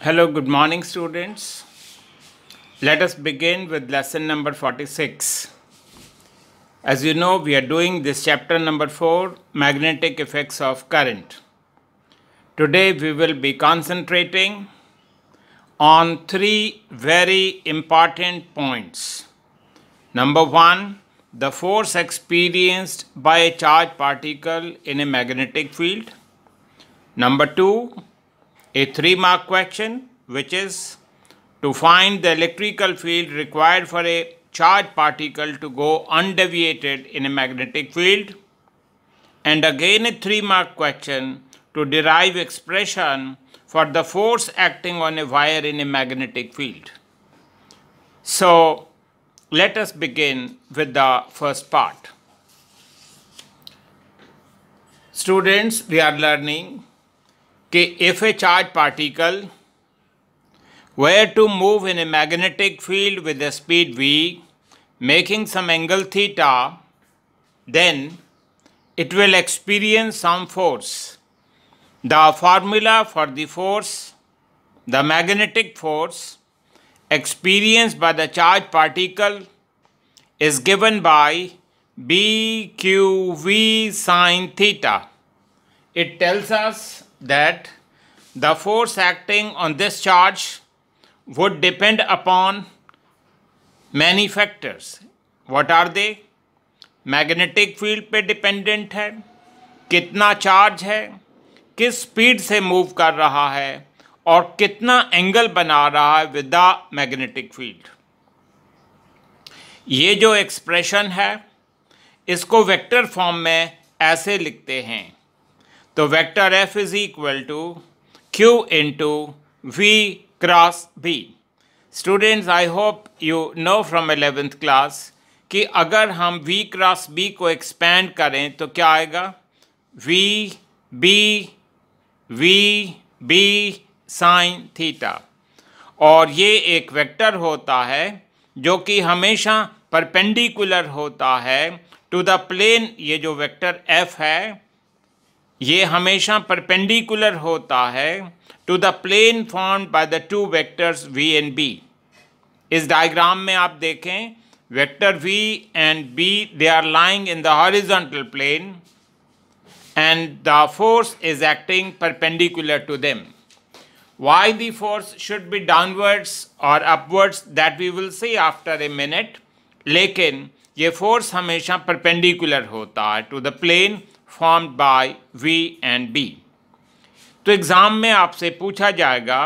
Hello, good morning students. Let us begin with lesson number 46. As you know, we are doing this chapter number 4, Magnetic Effects of Current. Today we will be concentrating on three very important points. Number one, the force experienced by a charged particle in a magnetic field. Number two, a three mark question which is to find the electrical field required for a charged particle to go undeviated in a magnetic field and again a three mark question to derive expression for the force acting on a wire in a magnetic field. So let us begin with the first part. Students, we are learning if a charged particle were to move in a magnetic field with a speed v making some angle theta then it will experience some force. The formula for the force, the magnetic force experienced by the charged particle is given by BQV sine theta. It tells us that the force acting on this charge would depend upon many factors. What are they? Magnetic field पे dependent है कितना charge है किस speed से move कर रहा है और कितना एंगल बना रहा है विद द मैग्नेटिक फील्ड ये जो एक्सप्रेशन है इसको वेक्टर फॉर्म में ऐसे लिखते हैं तो vector F is equal to q into we cross B students I hope you know from eleventh class कि अगर हम वी क्रॉस बी को एक्सपेंड करें तो क्या आएगा v B v B sine theta और ये एक वेक्टर होता है जो कि हमेशा परपेंडिकुलर होता है टू द प्लेन ये जो वेक्टर एफ है ये हमेशा परपेंडिकुलर होता है to the plane form by the two vectors V and B इस डायग्राम में आप देखें vector V and B they are lying in the horizontal plane and the force is acting perpendicular to them why the force should be downwards और upwards that we will see after a minute लेकिन ये force हमेशा perpendicular होता है to the plane formed by V and B. तो exam में आपसे पूछा जाएगा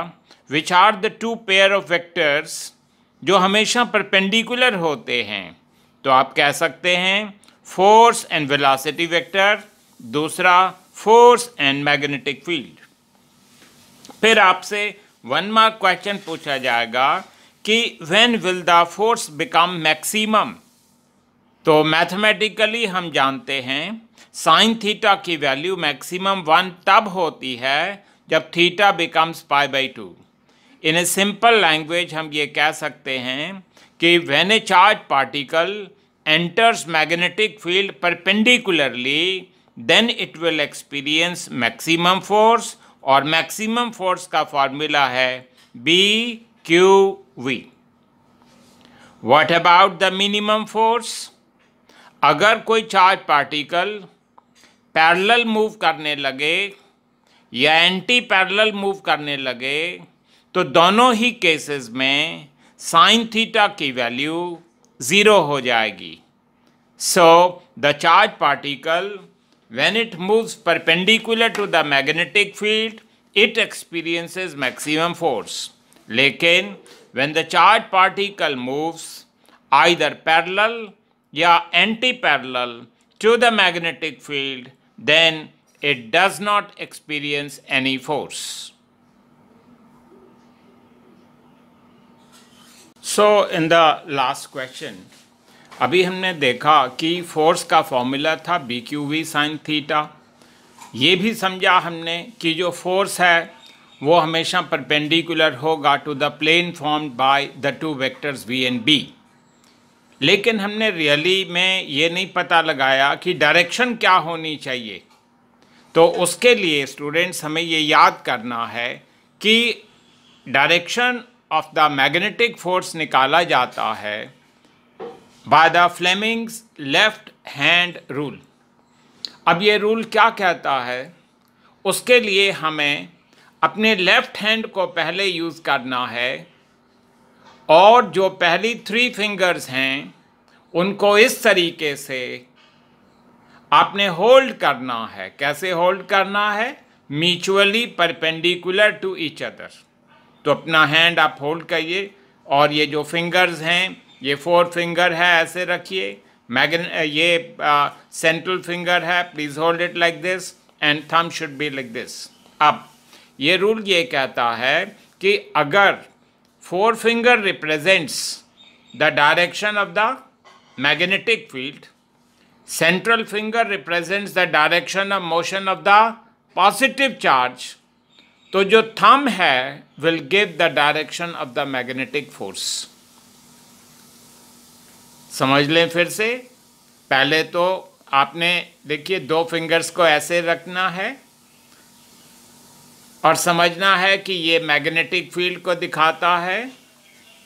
which are the two pair of vectors जो हमेशा परपेंडिकुलर होते हैं तो आप कह सकते हैं फोर्स एंड वेलासिटी वेक्टर दूसरा फोर्स एंड मैग्नेटिक फील्ड फिर आपसे वन मार्क क्वेश्चन पूछा जाएगा कि when will the force become maximum तो मैथमेटिकली हम जानते हैं साइन थीटा की वैल्यू मैक्सिमम वन तब होती है जब theta becomes pi by two in a simple language हम ये कह सकते हैं कि when a charge particle enters magnetic field perpendicularly then it will experience maximum force और मैक्सिमम फोर्स का फॉर्मूला है B Q V what about the minimum force अगर कोई चार्ज पार्टिकल पैरेलल मूव करने लगे या एंटी पैरेलल मूव करने लगे तो दोनों ही केसेस में साइन थीटा की वैल्यू ज़ीरो हो जाएगी so the charge particle when it moves perpendicular to the magnetic field it experiences maximum force लेकिन when the charge particle moves either parallel या anti parallel to the magnetic field then it does not experience any force. So in the last question अभी हमने देखा कि force का formula था B Q V sine theta ये भी समझा हमने कि जो फोर्स है वो हमेशा परपेंडिकुलर होगा to the plane form by the two vectors V and B लेकिन हमने रियली में ये नहीं पता लगाया कि डायरेक्शन क्या होनी चाहिए तो उसके लिए स्टूडेंट्स हमें ये याद करना है कि direction of the magnetic force निकाला जाता है by the Fleming's left hand rule अब ये रूल क्या कहता है उसके लिए हमें अपने लेफ्ट हैंड को पहले यूज़ करना है और जो पहली थ्री फिंगर्स हैं उनको इस तरीके से आपने होल्ड करना है कैसे होल्ड करना है mutually perpendicular to each other तो अपना हैंड आप होल्ड करिए और ये जो फिंगर्स हैं ये फोर फिंगर है ऐसे रखिए मैगन ये सेंट्रल फिंगर है please hold it like this and thumb should be like this अब ये रूल ये कहता है कि अगर fore finger represents the direction of the magnetic field central finger represents the direction of motion of the positive charge तो जो thumb है will give the direction of the magnetic force समझ लें फिर से पहले तो आपने देखिए दो फिंगर्स को ऐसे रखना है और समझना है कि ये मैग्नेटिक फील्ड को दिखाता है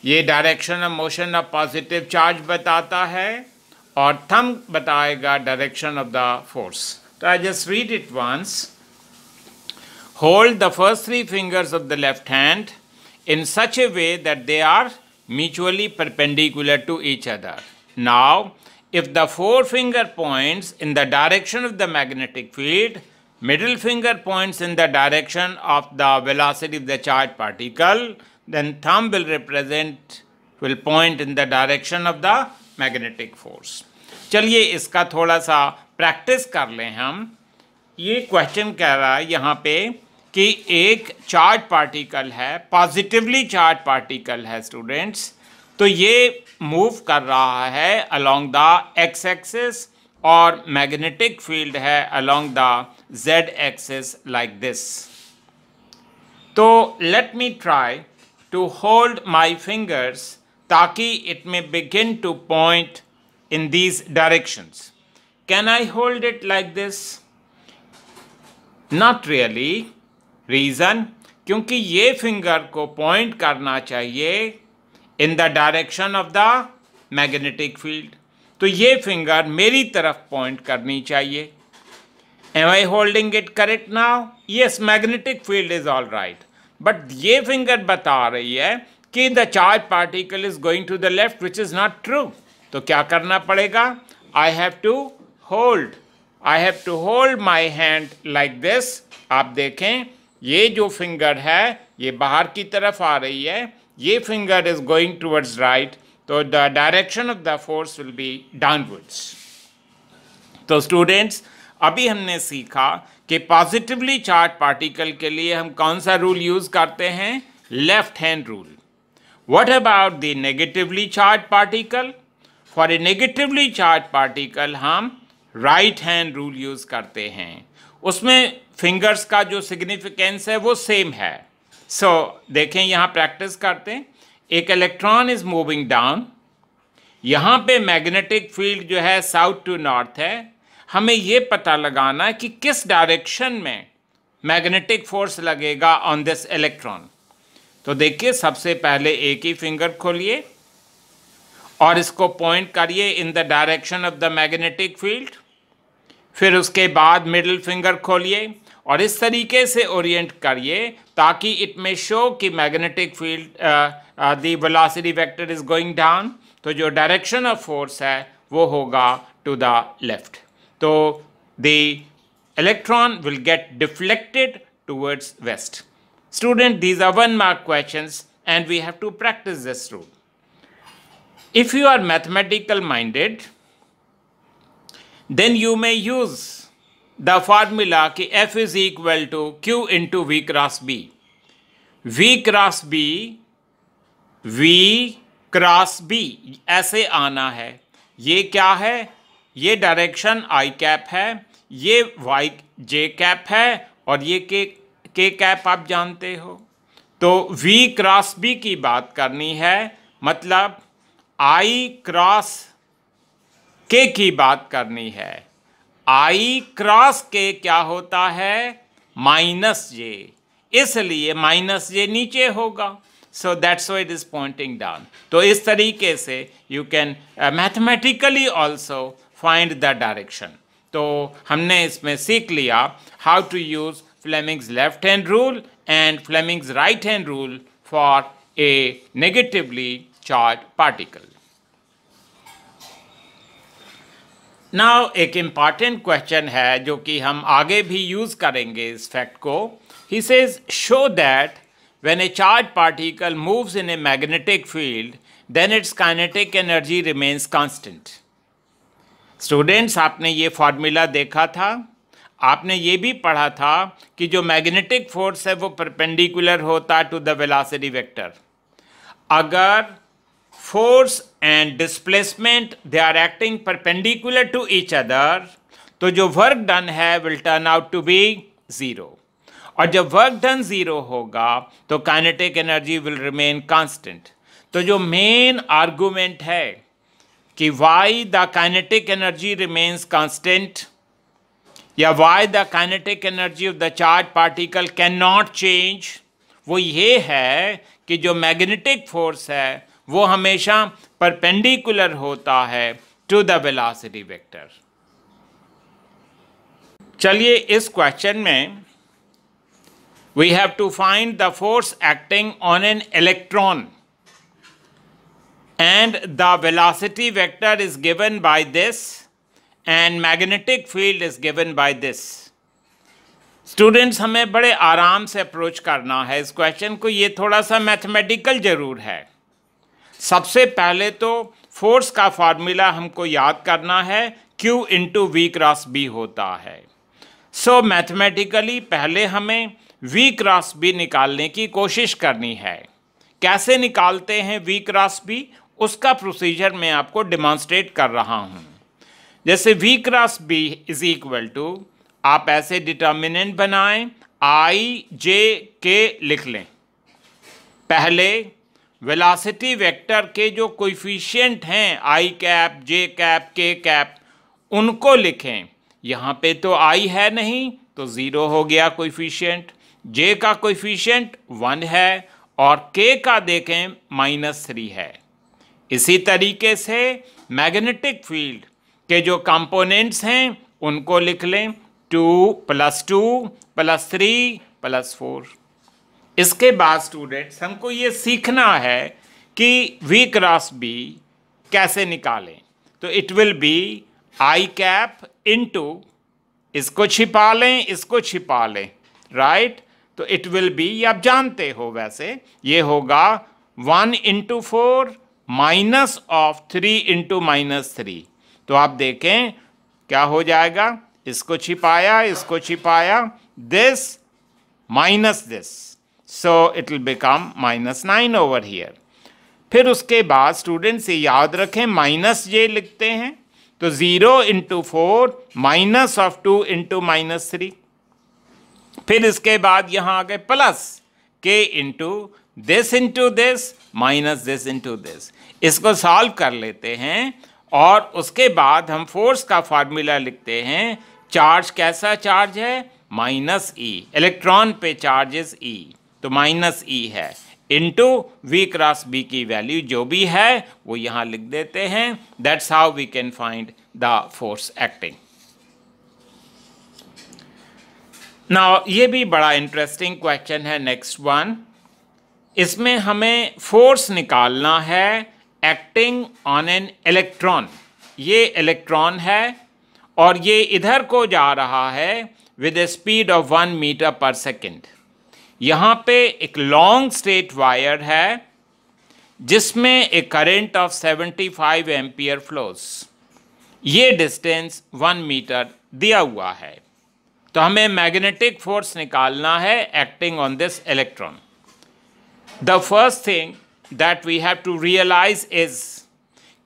ये direction of motion of positive charge बताता है और थम बताएगा डायरेक्शन ऑफ द फोर्स तो I just read it once hold the first three fingers of the left hand in such a way that they are mutually perpendicular to each other now if the fore finger points in the direction of the magnetic field middle finger points in the direction of the velocity of the charged particle, then thumb will represent, will point in the direction of the magnetic force. चलिए इसका थोड़ा सा practice कर लें हम ये question कह रहा है यहाँ पे कि एक चार्ज पार्टिकल है पॉजिटिवली चार्ज पार्टिकल है स्टूडेंट्स तो ये मूव कर रहा है अलोंग द एक्स एक्सिस और मैग्नेटिक फील्ड है along the Z axis like this तो let me try to hold my fingers ताकि it may begin to point in these directions can I hold it like this not really reason क्योंकि ये finger को point करना चाहिए in the direction of the magnetic field तो ये finger मेरी तरफ पॉइंट करनी चाहिए am I holding it correct now yes magnetic field is all right but ये फिंगर बता रही है कि the charge particle is going to the left which is not true तो क्या करना पड़ेगा I have to hold I have to hold my hand like this आप देखें ये जो फिंगर है ये बाहर की तरफ आ रही है ये finger is going towards right तो the direction of the force will be downwards तो स्टूडेंट्स अभी हमने सीखा कि पॉजिटिवली चार्ज पार्टिकल के लिए हम कौन सा रूल यूज करते हैं left hand rule what about the negatively charge particle for a negatively charge particle हम राइट हैंड रूल यूज करते हैं उसमें फिंगर्स का जो सिग्निफिकेंस है वो सेम है सो so, देखें यहाँ प्रैक्टिस करते हैं एक इलेक्ट्रॉन इज मूविंग डाउन यहाँ पे मैग्नेटिक फील्ड जो है साउथ टू नॉर्थ है हमें ये पता लगाना है कि किस डायरेक्शन में मैग्नेटिक फोर्स लगेगा ऑन दिस इलेक्ट्रॉन तो देखिए सबसे पहले एक ही फिंगर खोलिए और इसको पॉइंट करिए in the direction of the magnetic field फिर उसके बाद मिडिल फिंगर खोलिए और इस तरीके से ओरिएंट करिए ताकि इट मे शो कि magnetic field the velocity vector is going down तो जो डायरेक्शन ऑफ फोर्स है वो होगा टू द लेफ्ट तो the electron will get deflected towards west student these are one mark question and we have to practice this rule if you are mathematical minded then you may use the formula कि F is equal to Q into V cross B V cross B V cross B ऐसे आना है ये क्या है ये direction I cap है ये वाई जे कैप है और ये के के कैप आप जानते हो तो वी क्रॉस बी की बात करनी है मतलब आई क्रॉस के की बात करनी है आई क्रॉस के क्या होता है माइनस जे इसलिए माइनस जे नीचे होगा so that's why it is pointing down तो इस तरीके से you can mathematically also find the direction तो हमने इसमें सीख लिया how to use Fleming's left hand rule and Fleming's right hand rule for a negatively charge particle now एक इम्पॉर्टेंट क्वेश्चन है जो कि हम आगे भी यूज़ करेंगे इस फैक्ट को ही says show that when a charge particle moves in a magnetic field then its kinetic energy remains constant students आपने ये फार्मूला देखा था आपने ये भी पढ़ा था कि जो मैग्नेटिक फोर्स है वो परपेंडिकुलर होता टू द वेलासिटी वेक्टर अगर force and displacement they are acting perpendicular to each other तो जो वर्क डन है will turn out to be zero और जब वर्क डन ज़ीरो होगा तो kinetic energy will remain constant तो जो मेन आर्गुमेंट है कि why the kinetic energy remains constant या why the kinetic energy of the charge particle can not change वो ये है कि जो मैग्नेटिक फोर्स है वो हमेशा परपेंडिकुलर होता है टू द वेलासिटी वेक्टर चलिए इस क्वेश्चन में we have to find the force acting on an electron and the velocity vector is given by this and magnetic field is given by this students हमें बड़े आराम से approach करना है इस क्वेश्चन को ये थोड़ा सा मैथमेटिकल ज़रूर है सबसे पहले तो फोर्स का फार्मूला हमको याद करना है Q into we cross B होता है सो so, मैथमेटिकली पहले हमें V क्रॉस बी निकालने की कोशिश करनी है कैसे निकालते हैं V क्रॉस बी उसका प्रोसीजर मैं आपको डिमॉन्स्ट्रेट कर रहा हूँ जैसे V cross B is equal to आप ऐसे डिटर्मिनेंट बनाएं आई जे के लिख लें पहले वेलासिटी वेक्टर के जो कोफिशियंट हैं I cap J cap K cap उनको लिखें यहाँ पे तो आई है नहीं तो ज़ीरो हो गया कोफिशियंट जे का कोफिशियंट वन है और के का देखें माइनस थ्री है इसी तरीके से मैग्नेटिक फील्ड के जो कंपोनेंट्स हैं उनको लिख लें two plus two plus three plus four इसके बाद स्टूडेंट्स हमको ये सीखना है कि वी क्रॉस बी कैसे निकालें तो it will be I cap into इसको छिपा लें इसको छिपा लें राइट तो इट विल बी ये आप जानते हो वैसे ये होगा one into four minus of three into minus three तो आप देखें क्या हो जाएगा इसको छिपाया इसको छिपाया this minus this so it will become minus nine over here फिर उसके बाद स्टूडेंट्स ये याद रखें माइनस जे लिखते हैं तो zero into four minus of two into minus three फिर इसके बाद यहाँ आ गए plus K into this into this minus this into this इसको सॉल्व कर लेते हैं और उसके बाद हम फोर्स का फार्मूला लिखते हैं चार्ज कैसा चार्ज है माइनस ई इलेक्ट्रॉन पे चार्जेस ई e। तो माइनस ई e है इंटू वी क्रॉस बी की वैल्यू जो भी है वो यहाँ लिख देते हैं that's how we can find the force acting ना ये भी बड़ा इंटरेस्टिंग क्वेश्चन है नेक्स्ट वन इसमें हमें फोर्स निकालना है एक्टिंग ऑन एन इलेक्ट्रॉन ये इलेक्ट्रॉन है और ये इधर को जा रहा है with a speed of one metre per second यहाँ पे एक लॉन्ग स्ट्रेट वायर है जिसमें एक current of 75 five ampere flows ये डिस्टेंस वन मीटर दिया हुआ है तो हमें मैग्नेटिक फोर्स निकालना है acting on this electron the first thing that we have to realise is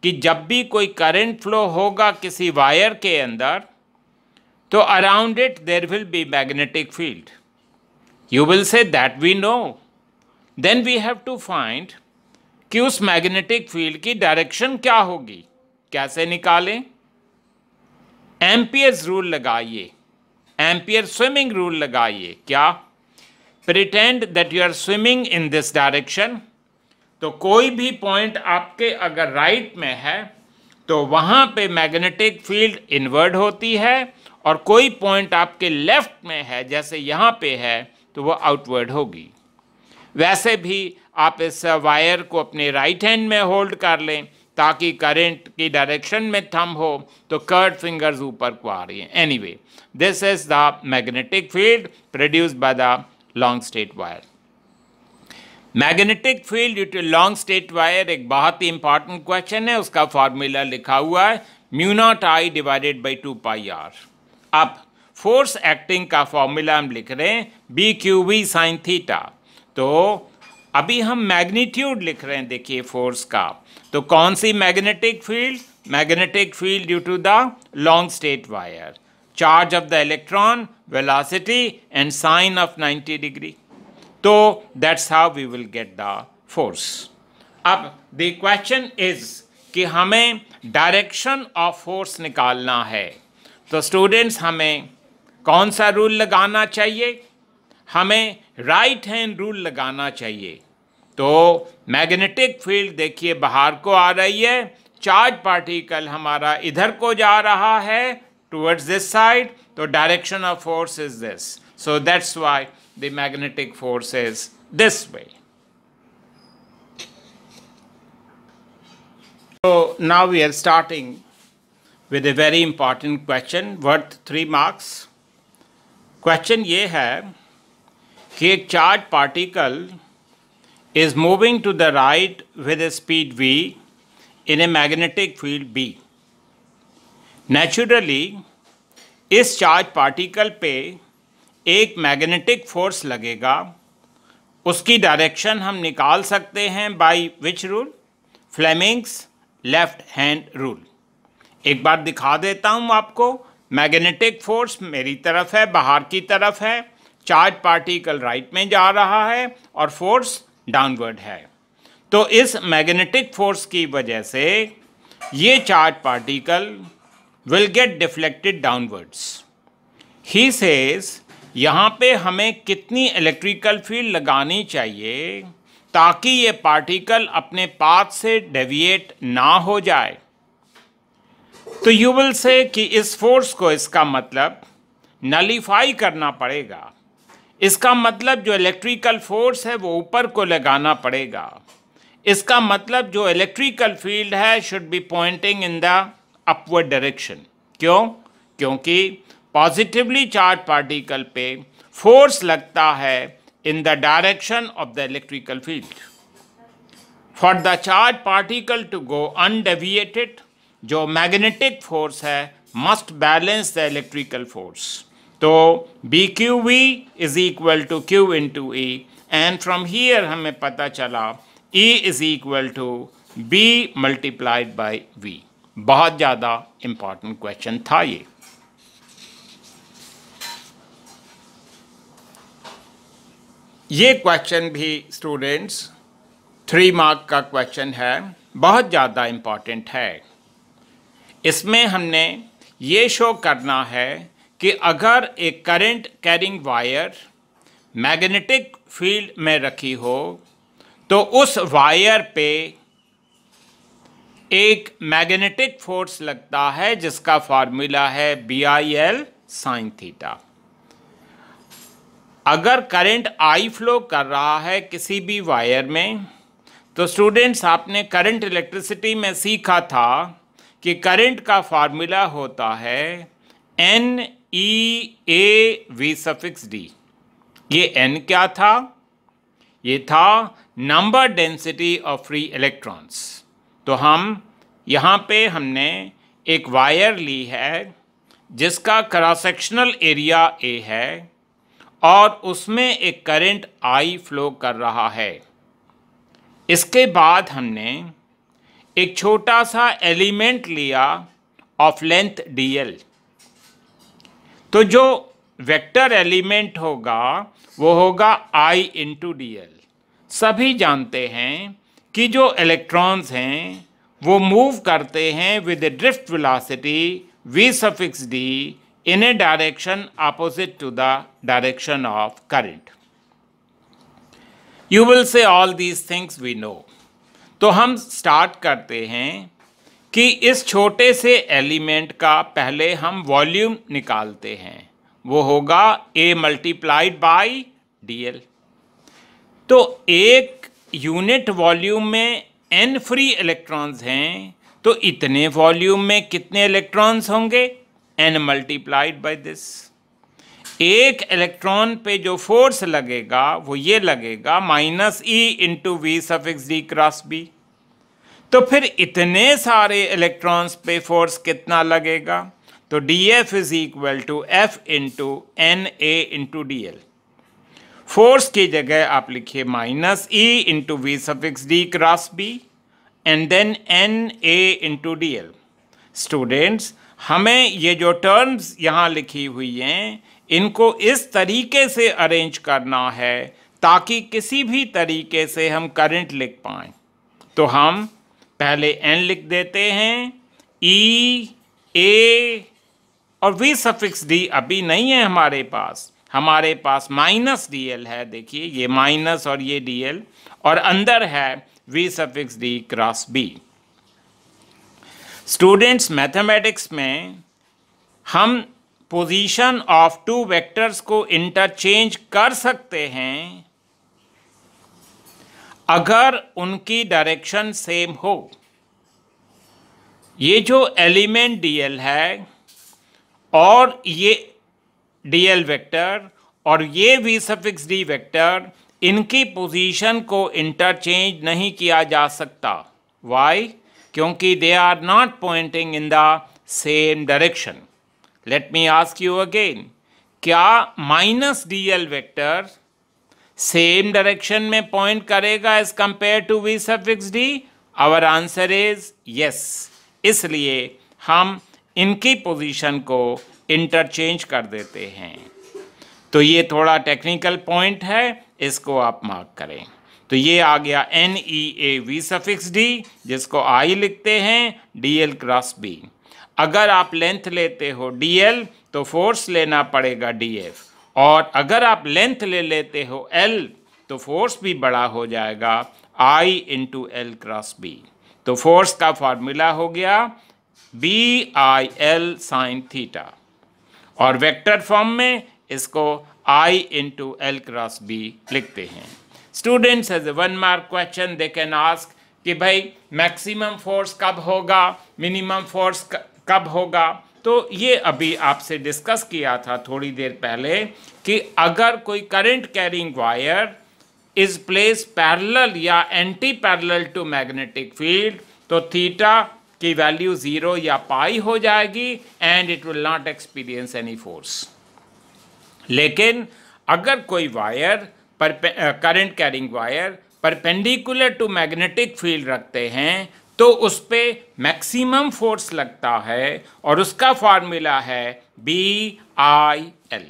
कि जब भी कोई करंट फ्लो होगा किसी वायर के अंदर तो around it there will be magnetic field you will say that we know. Then we have to find कि उस मैग्नेटिक फील्ड की डायरेक्शन क्या होगी कैसे निकालें एम्पियर्स रूल लगाइए एम्पियर स्विमिंग रूल लगाइए क्या pretend that you are swimming in this direction तो कोई भी पॉइंट आपके अगर राइट right में है तो वहां पे मैग्नेटिक फील्ड इन्वर्ड होती है और कोई पॉइंट आपके लेफ्ट में है जैसे यहाँ पे है तो वो आउटवर्ड होगी वैसे भी आप इस वायर को अपने राइट हैंड में होल्ड कर लें ताकि करंट की डायरेक्शन में थम हो तो कर्ड फिंगर्स ऊपर को आ रही हैं anyway this is the magnetic field produce by the long straight wire magnetic field due to long straight wire एक बहुत ही इंपॉर्टेंट क्वेश्चन है उसका फार्मूला लिखा हुआ है mu naught I divided by two pi R अब फोर्स एक्टिंग का formula हम लिख रहे हैं B Q V sine theta तो अभी हम मैग्नीट्यूड लिख रहे हैं देखिए फोर्स का तो कौन सी magnetic field magnetic field due to the long straight wire charge of the electron velocity and sine of 90 degree तो that's how we will get the force अब द क्वेश्चन इज कि हमें डायरेक्शन ऑफ फोर्स निकालना है तो students हमें कौन सा रूल लगाना चाहिए हमें राइट हैंड रूल लगाना चाहिए तो मैग्नेटिक फील्ड देखिए बाहर को आ रही है चार्ज पार्टिकल हमारा इधर को जा रहा है टूवर्ड्स दिस साइड तो direction of force is this so that's why the magnetic force is this way So now we are starting with a very important question worth three marks question ये है कि एक charge particle is moving to the right with speed V in a magnetic field B naturally इस charge particle पे एक magnetic force लगेगा उसकी direction हम निकाल सकते हैं by which rule Fleming's left hand rule एक बार दिखा देता हूँ आपको मैग्नेटिक फोर्स मेरी तरफ है बाहर की तरफ है चार्ज पार्टिकल राइट में जा रहा है और फोर्स डाउनवर्ड है तो इस मैग्नेटिक फोर्स की वजह से ये charge particle will get deflected downwards ही सेज यहाँ पे हमें कितनी इलेक्ट्रिकल फील्ड लगानी चाहिए ताकि ये पार्टिकल अपने पाथ से डेविएट ना हो जाए तो यू विल से कि इस फोर्स को इसका मतलब नलीफाई करना पड़ेगा इसका मतलब जो इलेक्ट्रिकल फोर्स है वो ऊपर को लगाना पड़ेगा इसका मतलब जो इलेक्ट्रिकल फील्ड है should be pointing in the upward direction क्यों क्योंकि पॉजिटिवली चार्ज पार्टिकल पे फोर्स लगता है in the direction of the electrical field for the charge particle to go undeviated जो मैग्नेटिक फोर्स है must balance the electrical force तो B Q V is equal to Q into E and from here हमें पता चला E is equal to B multiplied by we बहुत ज़्यादा important question था ये ये क्वेश्चन भी स्टूडेंट्स थ्री मार्क का क्वेश्चन है बहुत ज़्यादा इम्पॉर्टेंट है इसमें हमने ये शो करना है कि अगर एक current carrying wire magnetic field में रखी हो तो उस वायर पे एक मैग्नेटिक फोर्स लगता है जिसका फार्मूला है B I L sine theta अगर करंट आई फ्लो कर रहा है किसी भी वायर में तो स्टूडेंट्स आपने करंट इलेक्ट्रिसिटी में सीखा था कि करंट का फार्मूला होता है N E A V suffix D ये एन क्या था ये था number density of free electrons तो हम यहाँ पे हमने एक वायर ली है जिसका क्रॉस एरिया ए है और उसमें एक करंट आई फ्लो कर रहा है इसके बाद हमने एक छोटा सा एलिमेंट लिया ऑफ लेंथ डीएल तो जो वेक्टर एलिमेंट होगा वो होगा आई इंटू डी सभी जानते हैं कि जो इलेक्ट्रॉन्स हैं वो मूव करते हैं with drift velocity V suffix D in a direction opposite to the direction of current you will say all these things we know तो हम स्टार्ट करते हैं कि इस छोटे से एलिमेंट का पहले हम वॉल्यूम निकालते हैं वो होगा A multiplied by D L तो एक यूनिट वॉल्यूम में एन फ्री इलेक्ट्रॉन्स हैं तो इतने वॉल्यूम में कितने इलेक्ट्रॉन्स होंगे एन मल्टीप्लाइड बाई दिस एक इलेक्ट्रॉन पे जो फोर्स लगेगा वो ये लगेगा minus E into V suffix D cross B तो फिर इतने सारे इलेक्ट्रॉन्स पे फोर्स कितना लगेगा तो D F is equal to F into N A into D L force की जगह आप लिखिए minus E into V suffix D cross B and then N A into D L students हमें ये जो टर्म्स यहाँ लिखी हुई हैं इनको इस तरीके से अरेंज करना है ताकि किसी भी तरीके से हम करंट लिख पाए तो हम पहले एन लिख देते हैं ई e, ए और वी सफिक्स डी अभी नहीं है हमारे पास हमारे पास माइनस डी एल है देखिए ये माइनस और ये डी एल और अंदर है V suffix D cross B students mathematics में हम पोजीशन ऑफ टू वेक्टर्स को इंटरचेंज कर सकते हैं अगर उनकी डायरेक्शन सेम हो ये जो एलिमेंट डीएल है और ये डीएल वेक्टर और ये वी सफिक्स डी वेक्टर इनकी पोजीशन को इंटरचेंज नहीं किया जा सकता वाई क्योंकि they are not pointing in the same direction let me ask you again क्या minus D L vector same direction में पॉइंट करेगा as compared to V suffix D our answer is yes इसलिए हम इनकी position को interchange कर देते हैं तो ये थोड़ा टेक्निकल पॉइंट है इसको आप मार्क करें तो ये आ गया N E A V suffix D जिसको आई लिखते हैं डी एल क्रॉस बी अगर आप लेंथ लेते हो एल तो फोर्स लेना पड़ेगा एफ और अगर आप लेंथ ले लेते हो एल तो फोर्स भी बड़ा हो जाएगा I into L cross B तो फोर्स का फॉर्मूला हो गया B I L sine theta और वेक्टर फॉर्म में इसको I into L cross B लिखते हैं students as a one mark question they can ask कि भाई मैक्सिमम फोर्स कब होगा मिनिमम फोर्स कब होगा तो ये अभी आपसे डिस्कस किया था थोड़ी देर पहले कि अगर कोई current carrying wire is place parallel या anti parallel to magnetic field तो थीटा की वैल्यू ज़ीरो या पाई हो जाएगी and it will not experience any force लेकिन अगर कोई वायर पर current carrying wire perpendicular to magnetic field रखते हैं तो उस पर मैक्सिमम फोर्स लगता है और उसका फार्मूला है बी आई एल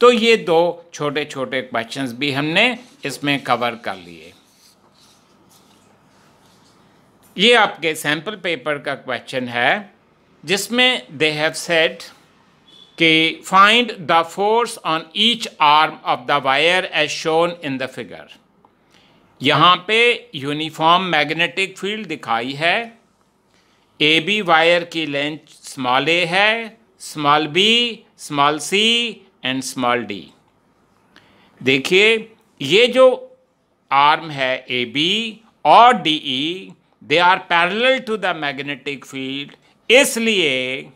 तो ये दो छोटे छोटे क्वेश्चंस भी हमने इसमें कवर कर लिए ये आपके सैम्पल पेपर का क्वेश्चन है जिसमें दे हैव सेट कि find the force on each arm of the wire as shown in the figure यहाँ पे यूनिफॉर्म मैग्नेटिक फील्ड दिखाई है ए बी वायर की लेंथ स्मॉल ए है small B small C and small D देखिए ये जो आर्म है ए बी और D E they are parallel to the magnetic field इसलिए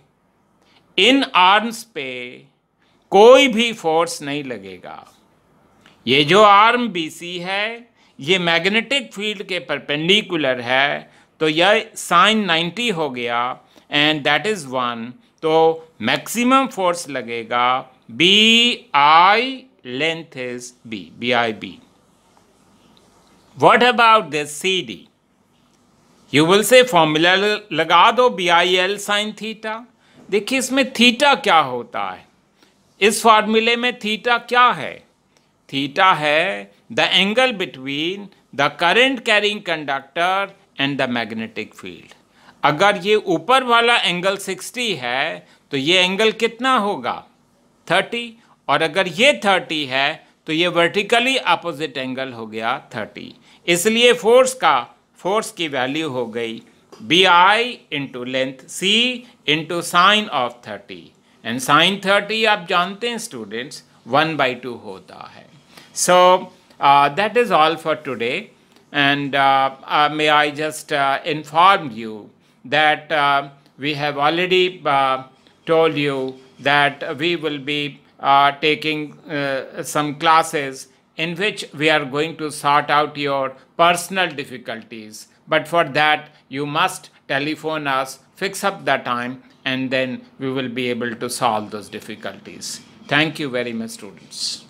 इन आर्म्स पे कोई भी फोर्स नहीं लगेगा ये जो आर्म बी सी है ये मैग्नेटिक फील्ड के परपेंडिकुलर है तो यह साइन 90 हो गया एंड दैट इज़ वन तो मैक्सिमम फोर्स लगेगा B I length is B B I B what about this C D you will say formula लगा दो B I L sine theta देखिए इसमें थीटा क्या होता है इस फार्मूले में थीटा क्या है थीटा है the angle between the current carrying conductor and the magnetic field अगर ये ऊपर वाला एंगल 60 है तो ये एंगल कितना होगा 30 और अगर ये 30 है तो ये वर्टिकली अपोजिट एंगल हो गया 30 इसलिए फोर्स का फोर्स की वैल्यू हो गई B I into length C into sine of 30 and sine 30 आप जानते हैं स्टूडेंट्स वन बाई टू होता है So uh, that is all for today. And uh, uh, may I just inform you that we have already told you that we will be uh, taking uh, some classes in which we are going to sort out your personal difficulties. But for that, you must telephone us, fix up the time, and then we will be able to solve those difficulties. Thank you very much, students.